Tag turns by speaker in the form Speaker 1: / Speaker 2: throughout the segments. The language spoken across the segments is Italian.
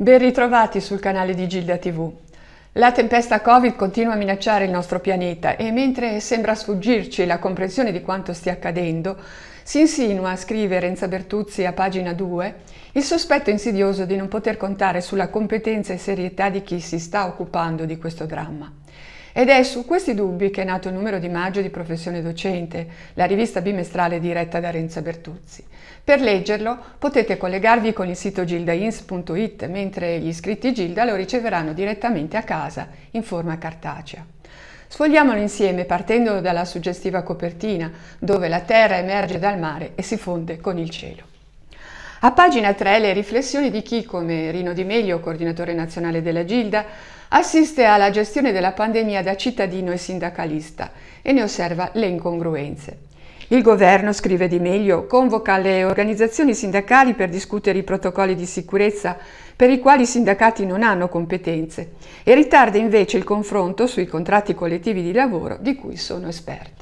Speaker 1: Ben ritrovati sul canale di Gilda TV. La tempesta Covid continua a minacciare il nostro pianeta e mentre sembra sfuggirci la comprensione di quanto stia accadendo, si insinua, scrive Renza Bertuzzi a pagina 2, il sospetto insidioso di non poter contare sulla competenza e serietà di chi si sta occupando di questo dramma. Ed è su questi dubbi che è nato il numero di maggio di Professione Docente, la rivista bimestrale diretta da Renza Bertuzzi. Per leggerlo potete collegarvi con il sito gildains.it, mentre gli iscritti Gilda lo riceveranno direttamente a casa in forma cartacea. Sfogliamolo insieme partendo dalla suggestiva copertina, dove la terra emerge dal mare e si fonde con il cielo. A pagina 3 le riflessioni di chi, come Rino Di Meglio, coordinatore nazionale della Gilda, assiste alla gestione della pandemia da cittadino e sindacalista e ne osserva le incongruenze. Il governo, scrive Di Meglio, convoca le organizzazioni sindacali per discutere i protocolli di sicurezza per i quali i sindacati non hanno competenze e ritarda invece il confronto sui contratti collettivi di lavoro di cui sono esperti.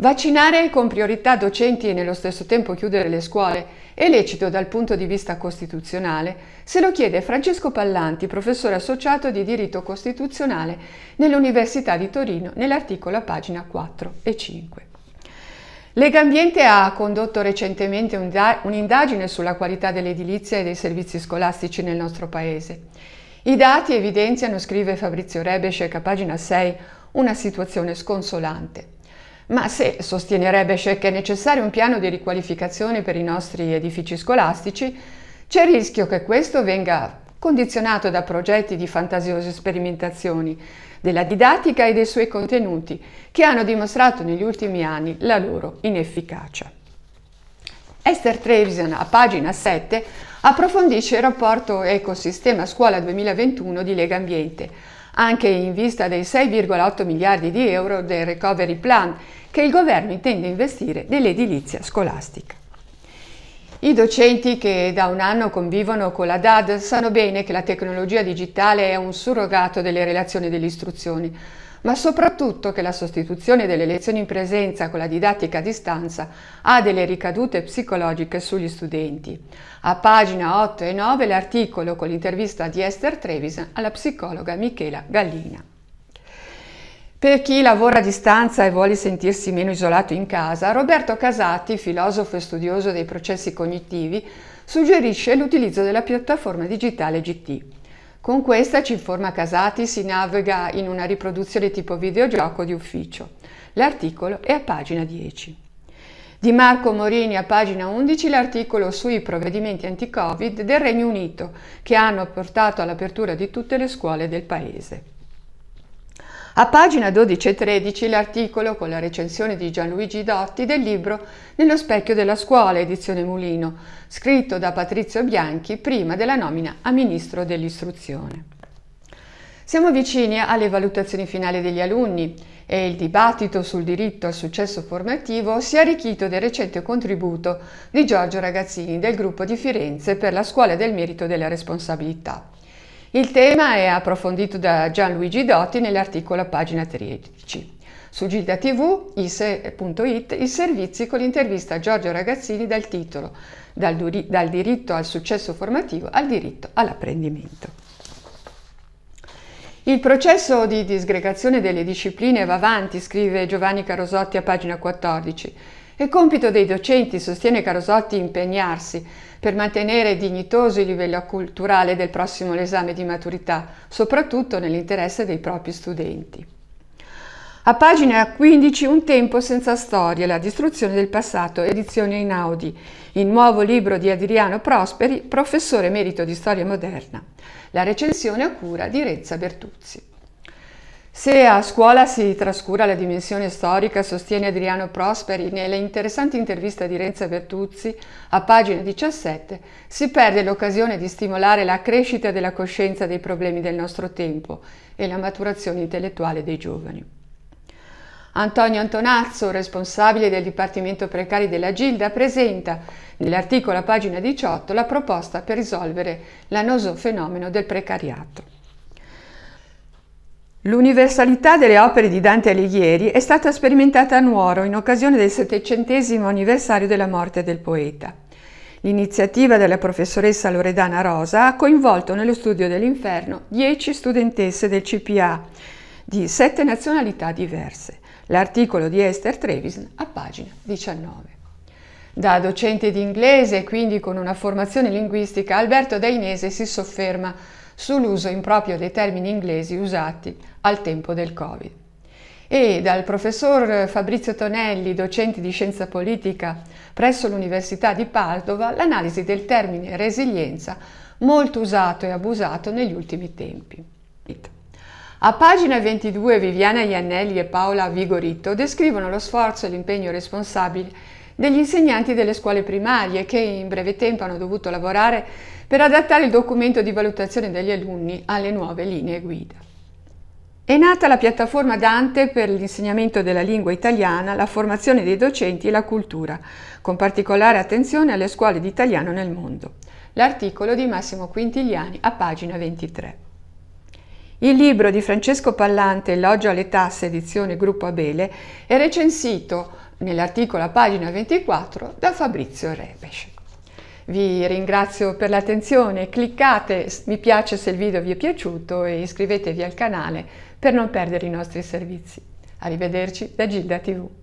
Speaker 1: Vaccinare con priorità docenti e nello stesso tempo chiudere le scuole è lecito dal punto di vista costituzionale, se lo chiede Francesco Pallanti, professore associato di diritto costituzionale nell'Università di Torino, nell'articolo a pagina 4 e 5. Legambiente ha condotto recentemente un'indagine sulla qualità dell'edilizia e dei servizi scolastici nel nostro paese. I dati evidenziano, scrive Fabrizio Rebescek a pagina 6, una situazione sconsolante. Ma se sostenerebbe Scec che è necessario un piano di riqualificazione per i nostri edifici scolastici, c'è il rischio che questo venga condizionato da progetti di fantasiose sperimentazioni della didattica e dei suoi contenuti, che hanno dimostrato negli ultimi anni la loro inefficacia. Esther Trevisan, a pagina 7, approfondisce il rapporto ecosistema scuola 2021 di Lega Ambiente, anche in vista dei 6,8 miliardi di euro del Recovery Plan che il governo intende investire nell'edilizia scolastica. I docenti che da un anno convivono con la DAD sanno bene che la tecnologia digitale è un surrogato delle relazioni dell'istruzione, ma soprattutto che la sostituzione delle lezioni in presenza con la didattica a distanza ha delle ricadute psicologiche sugli studenti. A pagina 8 e 9 l'articolo con l'intervista di Esther Trevisan alla psicologa Michela Gallina. Per chi lavora a distanza e vuole sentirsi meno isolato in casa, Roberto Casati, filosofo e studioso dei processi cognitivi, suggerisce l'utilizzo della piattaforma digitale GT. Con questa, ci informa Casati, si navega in una riproduzione tipo videogioco di ufficio. L'articolo è a pagina 10. Di Marco Morini a pagina 11 l'articolo sui provvedimenti anti-Covid del Regno Unito che hanno portato all'apertura di tutte le scuole del Paese. A pagina 12 e 13 l'articolo con la recensione di Gianluigi Dotti del libro Nello specchio della scuola, edizione Mulino, scritto da Patrizio Bianchi prima della nomina a ministro dell'istruzione. Siamo vicini alle valutazioni finali degli alunni e il dibattito sul diritto al successo formativo si è arricchito del recente contributo di Giorgio Ragazzini del gruppo di Firenze per la scuola del merito della responsabilità. Il tema è approfondito da Gianluigi Dotti nell'articolo a pagina 13. Su Gilda TV, ise.it, i servizi con l'intervista a Giorgio Ragazzini dal titolo dal, duri, dal diritto al successo formativo al diritto all'apprendimento. Il processo di disgregazione delle discipline va avanti, scrive Giovanni Carosotti a pagina 14. È compito dei docenti, sostiene Carosotti, impegnarsi per mantenere dignitoso il livello culturale del prossimo esame di maturità, soprattutto nell'interesse dei propri studenti. A pagina 15 Un tempo senza storia, la distruzione del passato, edizione in Audi, il nuovo libro di Adriano Prosperi, professore emerito di storia moderna. La recensione a cura di Rezza Bertuzzi. Se a scuola si trascura la dimensione storica, sostiene Adriano Prosperi nelle interessanti interviste di Renzo Bertuzzi, a pagina 17, si perde l'occasione di stimolare la crescita della coscienza dei problemi del nostro tempo e la maturazione intellettuale dei giovani. Antonio Antonazzo, responsabile del Dipartimento Precari della Gilda, presenta nell'articolo a pagina 18 la proposta per risolvere l'annoso fenomeno del precariato. L'universalità delle opere di Dante Alighieri è stata sperimentata a Nuoro in occasione del settecentesimo anniversario della morte del poeta. L'iniziativa della professoressa Loredana Rosa ha coinvolto nello studio dell'inferno dieci studentesse del CPA di sette nazionalità diverse. L'articolo di Esther Trevisan a pagina 19. Da docente di inglese e quindi con una formazione linguistica, Alberto Dainese si sofferma sull'uso improprio dei termini inglesi usati al tempo del Covid. E dal professor Fabrizio Tonelli, docente di scienza politica presso l'Università di Padova, l'analisi del termine resilienza molto usato e abusato negli ultimi tempi. A pagina 22 Viviana Iannelli e Paola Vigorito descrivono lo sforzo e l'impegno responsabile degli insegnanti delle scuole primarie che in breve tempo hanno dovuto lavorare per adattare il documento di valutazione degli alunni alle nuove linee guida. È nata la piattaforma Dante per l'insegnamento della lingua italiana, la formazione dei docenti e la cultura, con particolare attenzione alle scuole di italiano nel mondo. L'articolo di Massimo Quintiliani a pagina 23. Il libro di Francesco Pallante, Elogio alle tasse, edizione Gruppo Abele, è recensito nell'articolo a pagina 24 da Fabrizio Repes. Vi ringrazio per l'attenzione, cliccate mi piace se il video vi è piaciuto e iscrivetevi al canale per non perdere i nostri servizi. Arrivederci da Gilda TV.